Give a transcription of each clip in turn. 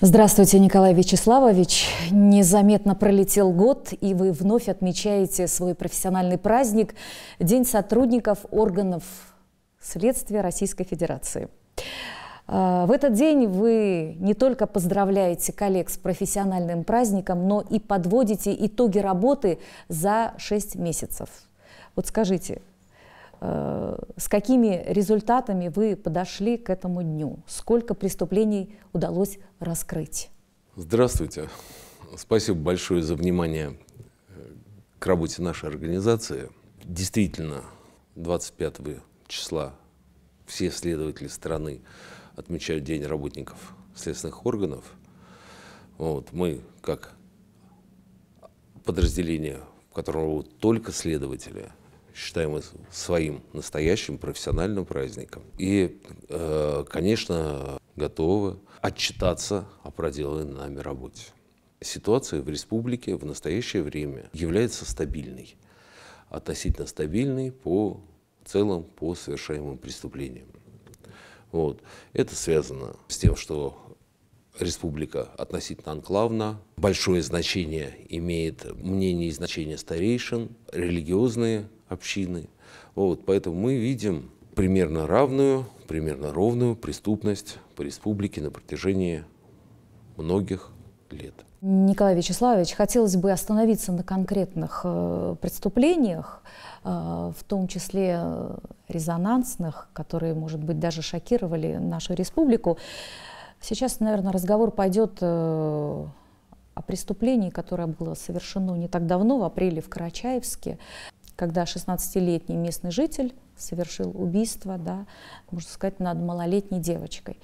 Здравствуйте, Николай Вячеславович. Незаметно пролетел год, и вы вновь отмечаете свой профессиональный праздник – День сотрудников органов следствия Российской Федерации. А, в этот день вы не только поздравляете коллег с профессиональным праздником, но и подводите итоги работы за 6 месяцев. Вот скажите, Э, с какими результатами вы подошли к этому дню? Сколько преступлений удалось раскрыть? Здравствуйте. Спасибо большое за внимание э, к работе нашей организации. Действительно, 25 числа все следователи страны отмечают День работников следственных органов. Вот, мы, как подразделение, в котором работают только следователи – считаем своим настоящим профессиональным праздником. И, э, конечно, готовы отчитаться о проделанной нами работе. Ситуация в республике в настоящее время является стабильной, относительно стабильной по в целом по совершаемым преступлениям. Вот. Это связано с тем, что республика относительно анклавна. Большое значение имеет мнение и значение старейшин, религиозные общины. Вот, поэтому мы видим примерно равную, примерно ровную преступность по республике на протяжении многих лет. Николай Вячеславович, хотелось бы остановиться на конкретных э, преступлениях, э, в том числе э, резонансных, которые, может быть, даже шокировали нашу республику. Сейчас, наверное, разговор пойдет э, о преступлении, которое было совершено не так давно, в апреле в Карачаевске, когда 16-летний местный житель совершил убийство, да, можно сказать, над малолетней девочкой.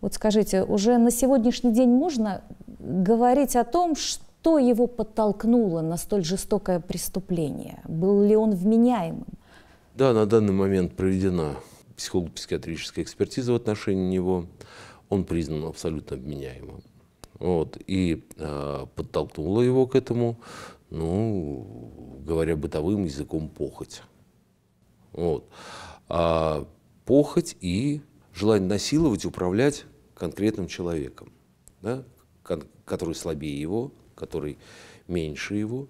Вот скажите, уже на сегодняшний день можно говорить о том, что его подтолкнуло на столь жестокое преступление? Был ли он вменяемым? Да, на данный момент проведена психолого-психиатрическая экспертиза в отношении него он признан абсолютно обменяемым. Вот, и э, а, подтолкнула его к этому, ну, говоря бытовым языком, похоть. Вот. А похоть и желание насиловать, управлять конкретным человеком, да, Кон который слабее его, который меньше его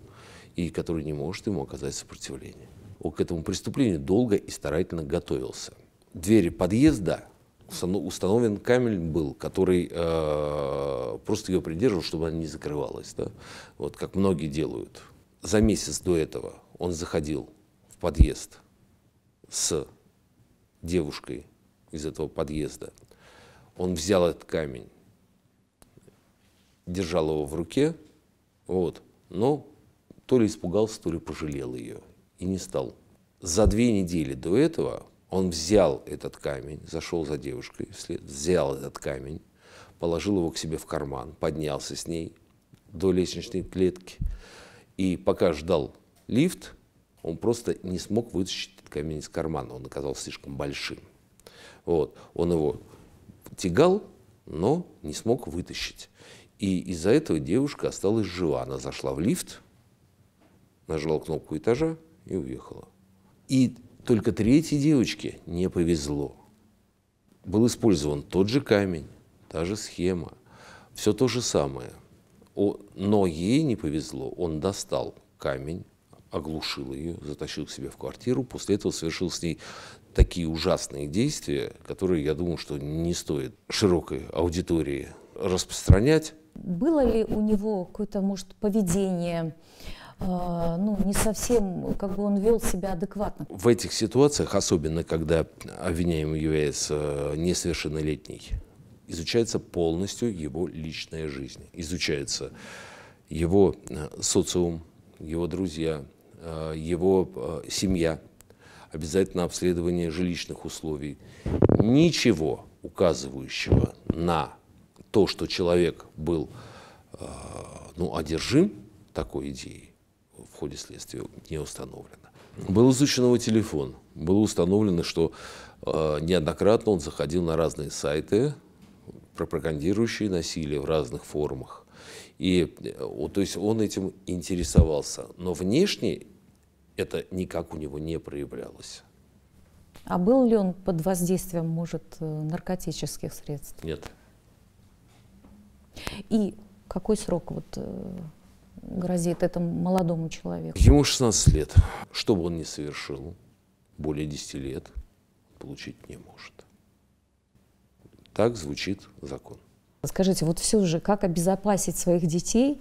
и который не может ему оказать сопротивление. Он к этому преступлению долго и старательно готовился. Двери подъезда установлен камень был, который э, просто ее придерживал, чтобы она не закрывалась, да? вот как многие делают. За месяц до этого он заходил в подъезд с девушкой из этого подъезда. Он взял этот камень, держал его в руке, вот, но то ли испугался, то ли пожалел ее и не стал. За две недели до этого он взял этот камень, зашел за девушкой вслед, взял этот камень, положил его к себе в карман, поднялся с ней до лестничной клетки. И пока ждал лифт, он просто не смог вытащить этот камень из кармана. Он оказался слишком большим. Вот. Он его тягал, но не смог вытащить. И из-за этого девушка осталась жива. Она зашла в лифт, нажала кнопку этажа и уехала. И только третьей девочке не повезло. Был использован тот же камень, та же схема, все то же самое. Но ей не повезло, он достал камень, оглушил ее, затащил к себе в квартиру, после этого совершил с ней такие ужасные действия, которые, я думаю, что не стоит широкой аудитории распространять. Было ли у него какое-то, может, поведение, а, ну, не совсем, как бы он вел себя адекватно. В этих ситуациях, особенно когда обвиняемый является э, несовершеннолетний, изучается полностью его личная жизнь, изучается его э, социум, его друзья, э, его семья, обязательно обследование жилищных условий. Ничего указывающего на то, что человек был ну, одержим такой идеей, ходе следствия не установлено. Был изучен его телефон. Было установлено, что э, неоднократно он заходил на разные сайты, пропагандирующие насилие в разных формах. И, э, то есть он этим интересовался. Но внешне это никак у него не проявлялось. А был ли он под воздействием, может, э, наркотических средств? Нет. И какой срок вот э, грозит этому молодому человеку? Ему 16 лет. Что бы он ни совершил, более 10 лет получить не может. Так звучит закон. Скажите, вот все же, как обезопасить своих детей,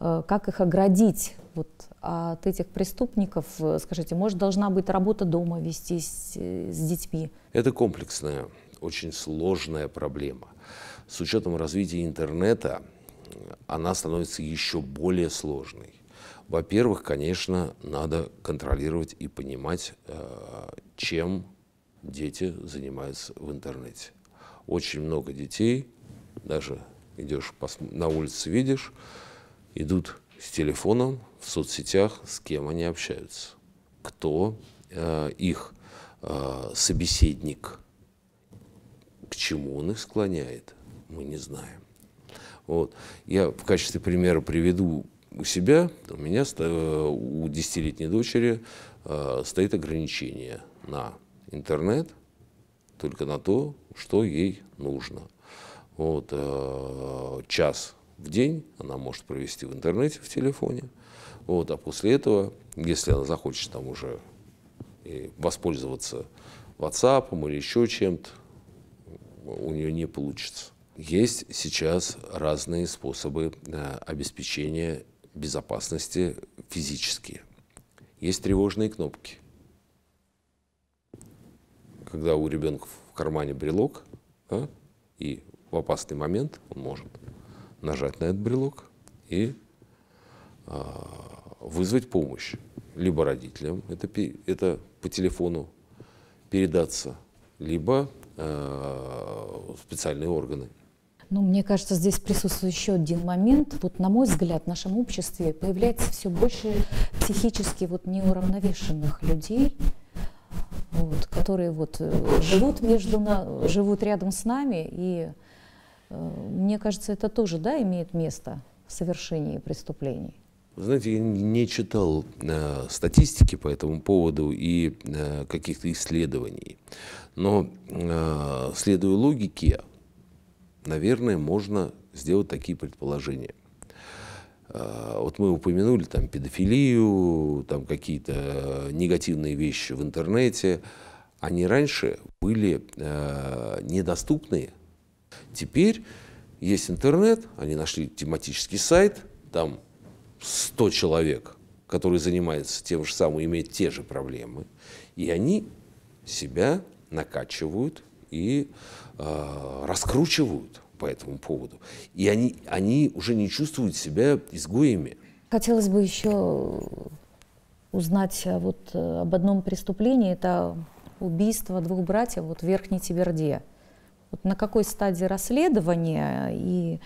э, как их оградить вот от этих преступников? Э, скажите, может, должна быть работа дома вестись э, с детьми? Это комплексная, очень сложная проблема. С учетом развития интернета она становится еще более сложной. Во-первых, конечно, надо контролировать и понимать, э, чем дети занимаются в интернете. Очень много детей, даже идешь на улице, видишь, идут с телефоном в соцсетях, с кем они общаются, кто э, их э, собеседник, к чему он их склоняет, мы не знаем. Вот. Я в качестве примера приведу у себя, у меня, э, у десятилетней дочери э, стоит ограничение на интернет, только на то, что ей нужно. Вот, э, час в день она может провести в интернете, в телефоне. Вот, а после этого, если она захочет там уже воспользоваться WhatsApp или еще чем-то, у нее не получится. Есть сейчас разные способы э, обеспечения безопасности физические. Есть тревожные кнопки. Когда у ребенка в кармане брелок, да, и в опасный момент он может нажать на этот брелок и э, вызвать помощь либо родителям, это, это по телефону передаться, либо э, специальные органы ну, мне кажется, здесь присутствует еще один момент. Вот, на мой взгляд, в нашем обществе появляется все больше психически вот неуравновешенных людей, вот, которые вот э, живут между на, живут рядом с нами, и э, мне кажется, это тоже, да, имеет место в совершении преступлений. Вы знаете, я не читал э, статистики по этому поводу и э, каких-то исследований, но э, следуя логике, наверное, можно сделать такие предположения. А, вот мы упомянули там педофилию, там какие-то э, негативные вещи в интернете. Они раньше были э, недоступны. Теперь есть интернет, они нашли тематический сайт, там 100 человек, которые занимаются тем же самым, имеют те же проблемы. И они себя накачивают и э, раскручивают по этому поводу. И они, они уже не чувствуют себя изгоями. Хотелось бы еще узнать э, вот э, об одном преступлении. Это убийство двух братьев вот, в Верхней Тиберде. Вот на какой стадии расследования и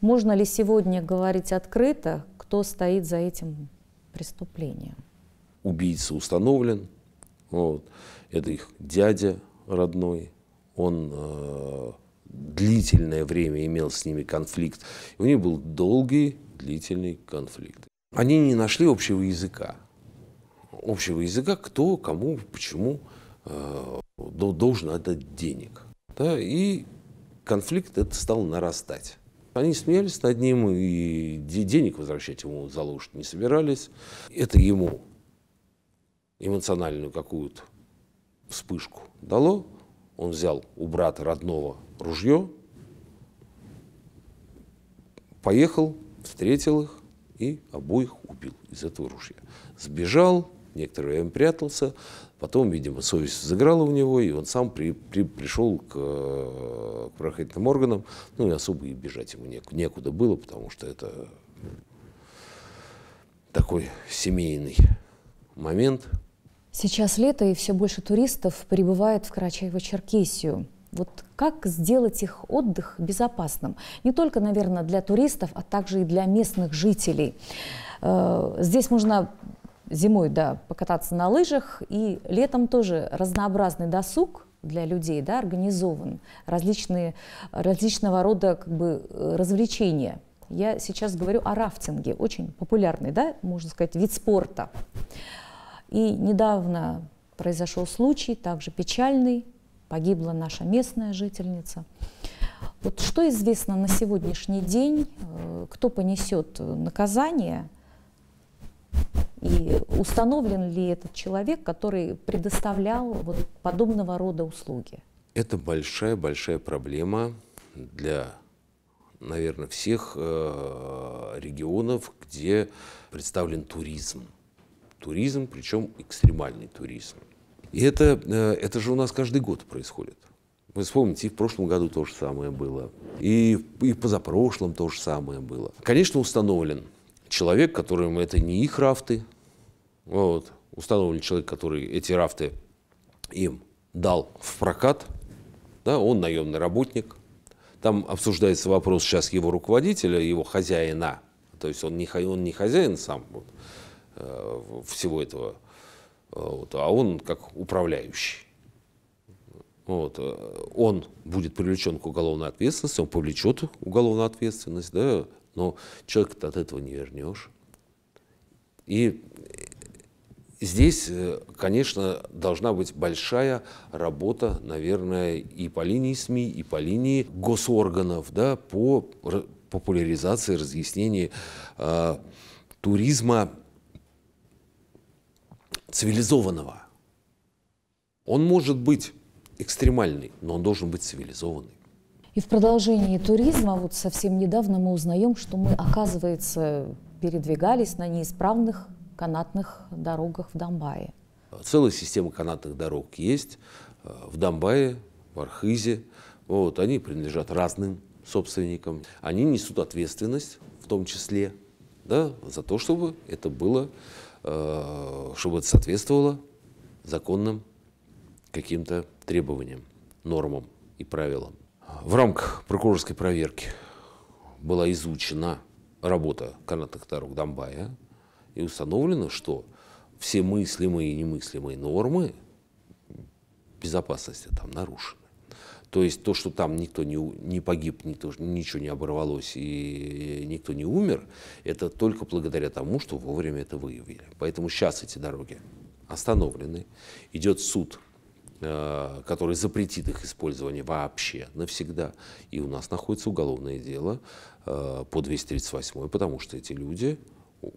можно ли сегодня говорить открыто, кто стоит за этим преступлением? Убийца установлен. Вот. Это их дядя родной, он э, длительное время имел с ними конфликт. у них был долгий, длительный конфликт. Они не нашли общего языка. Общего языка, кто, кому, почему э, должен отдать денег. Да? И конфликт это стал нарастать. Они смеялись над ним и денег возвращать ему за лошадь не собирались. Это ему эмоциональную какую-то вспышку дало, он взял у брата родного ружье, поехал, встретил их и обоих убил из этого ружья. Сбежал, некоторое время прятался, потом, видимо, совесть заиграла у него, и он сам при, при, пришел к, э, к правоохранительным органам, ну и особо и бежать ему некуда, некуда было, потому что это такой семейный момент – Сейчас лето, и все больше туристов прибывает в Карачаево-Черкесию. Вот как сделать их отдых безопасным? Не только, наверное, для туристов, а также и для местных жителей. Э, здесь можно зимой, да, покататься на лыжах, и летом тоже разнообразный досуг для людей, да, организован. Различные, различного рода как бы э, развлечения. Я сейчас говорю о рафтинге, очень популярный, да, можно сказать, вид спорта. И недавно произошел случай, также печальный, погибла наша местная жительница. Вот что известно на сегодняшний день, э, кто понесет наказание и установлен ли этот человек, который предоставлял вот подобного рода услуги? Это большая-большая проблема для, наверное, всех э, регионов, где представлен туризм туризм, причем экстремальный туризм. И это, э, это же у нас каждый год происходит. Вы вспомните, и в прошлом году то же самое было, и, и позапрошлом то же самое было. Конечно, установлен человек, которым это не их рафты, вот, установлен человек, который эти рафты им дал в прокат, да, он наемный работник. Там обсуждается вопрос сейчас его руководителя, его хозяина, то есть он не, он не хозяин сам, вот, Э, всего этого. Э, вот. А он как управляющий. Вот. Э, он будет привлечен к уголовной ответственности, он повлечет уголовную ответственность, да, но человек от этого не вернешь. И здесь, конечно, должна быть большая работа, наверное, и по линии СМИ, и по линии госорганов, да, по популяризации, разъяснению э, туризма цивилизованного. Он может быть экстремальный, но он должен быть цивилизованный. И в продолжении туризма, вот совсем недавно мы узнаем, что мы, оказывается, передвигались на неисправных канатных дорогах в Донбайе. Целая система канатных дорог есть э, в Донбайе, в Архизе. Вот, они принадлежат разным собственникам. Они несут ответственность, в том числе, да, за то, чтобы это было Э, чтобы это соответствовало законным каким-то требованиям, нормам и правилам. В рамках прокурорской проверки была изучена работа канатных дорог Донбая и установлено, что все мыслимые и немыслимые нормы безопасности там нарушены. То есть то, что там никто не, не погиб, никто, ничего не оборвалось и никто не умер, это только благодаря тому, что вовремя это выявили. Поэтому сейчас эти дороги остановлены, идет суд э, который запретит их использование вообще навсегда. И у нас находится уголовное дело э, по 238, потому что эти люди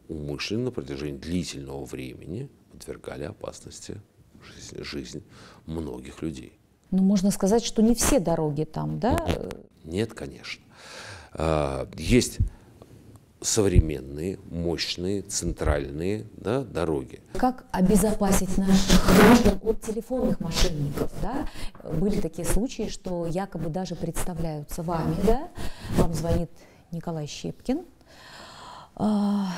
умышленно на протяжении длительного времени подвергали опасности жизнь, жизнь многих людей. Ну, можно сказать, что не все дороги там, да? Ну, нет, конечно. А, есть современные, мощные, центральные да, дороги. Как обезопасить наших граждан от телефонных мошенников? Да? Были такие случаи, что якобы даже представляются вами. Да? Вам звонит Николай Щепкин, а,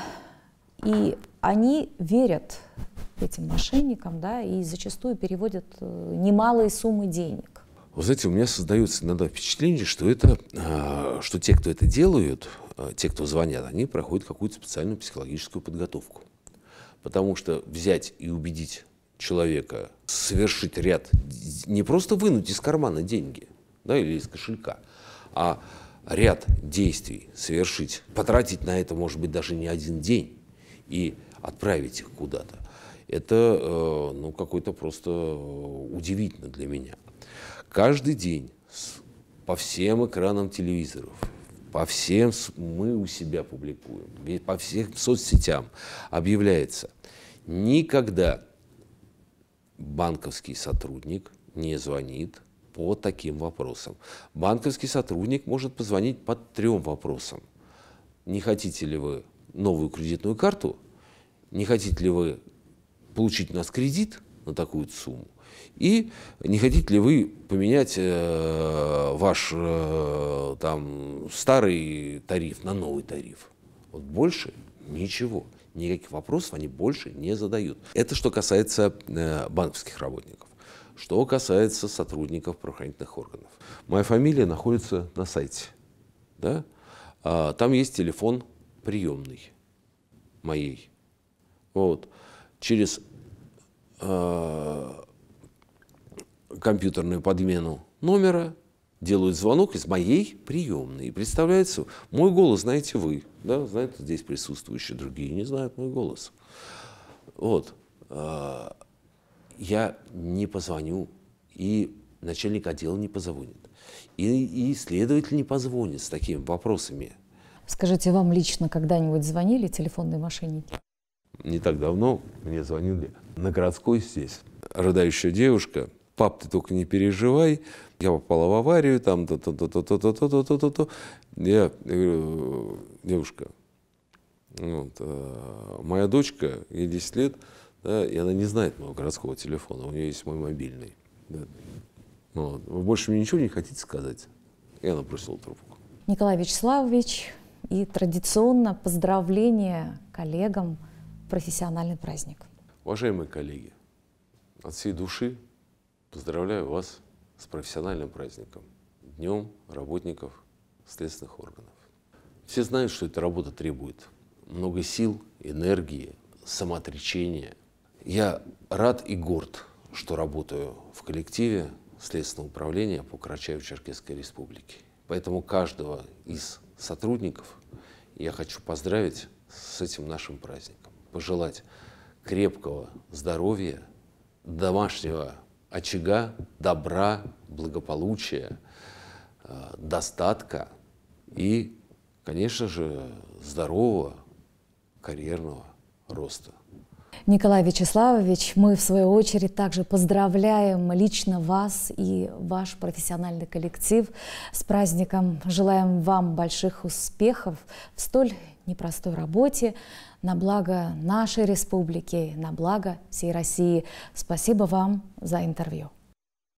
и они верят этим мошенникам, да, и зачастую переводят э, немалые суммы денег. Вы знаете, у меня создается иногда впечатление, что, это, э, что те, кто это делают, э, те, кто звонят, они проходят какую-то специальную психологическую подготовку. Потому что взять и убедить человека совершить ряд, не просто вынуть из кармана деньги да, или из кошелька, а ряд действий совершить, потратить на это, может быть, даже не один день и отправить их куда-то. Это э, ну, какой-то просто э, удивительно для меня. Каждый день по всем экранам телевизоров, по всем мы у себя публикуем, по всем соцсетям объявляется, никогда банковский сотрудник не звонит по таким вопросам. Банковский сотрудник может позвонить по трем вопросам. Не хотите ли вы новую кредитную карту? Не хотите ли вы получить у нас кредит на такую сумму, и не хотите ли вы поменять э, ваш э, там, старый тариф на новый тариф? Вот больше ничего. Никаких вопросов они больше не задают. Это что касается э, банковских работников. Что касается сотрудников правоохранительных органов. Моя фамилия находится на сайте. Да? А, там есть телефон приемный моей. Вот. Через Э, компьютерную подмену номера, делают звонок из моей приемной. И представляется мой голос знаете вы, да, знают здесь присутствующие, другие не знают мой голос. Вот. Э, я не позвоню, и начальник отдела не позвонит, и, и следователь не позвонит с такими вопросами. Скажите, вам лично когда-нибудь звонили телефонные мошенники? Не так давно мне звонили на городской здесь. Рыдающая девушка, пап, ты только не переживай, я попала в аварию, там то-то-то-то-то-то-то-то-то. Я, я говорю, девушка, вот, моя дочка, ей 10 лет, да, и она не знает моего городского телефона, у нее есть мой мобильный. Да. Вот. Вы больше мне ничего не хотите сказать? И она бросила трубку. Николай Вячеславович, и традиционно поздравления коллегам – профессиональный праздник. Уважаемые коллеги, от всей души поздравляю вас с профессиональным праздником, Днем работников следственных органов. Все знают, что эта работа требует много сил, энергии, самоотречения. Я рад и горд, что работаю в коллективе Следственного управления по Карачаево-Черкесской республике. Поэтому каждого из сотрудников я хочу поздравить с этим нашим праздником пожелать крепкого здоровья, домашнего очага, добра, благополучия, э, достатка и, конечно же, здорового карьерного роста. Николай Вячеславович, мы в свою очередь также поздравляем лично вас и ваш профессиональный коллектив с праздником. Желаем вам больших успехов в столь непростой работе на благо нашей республики, на благо всей России. Спасибо вам за интервью.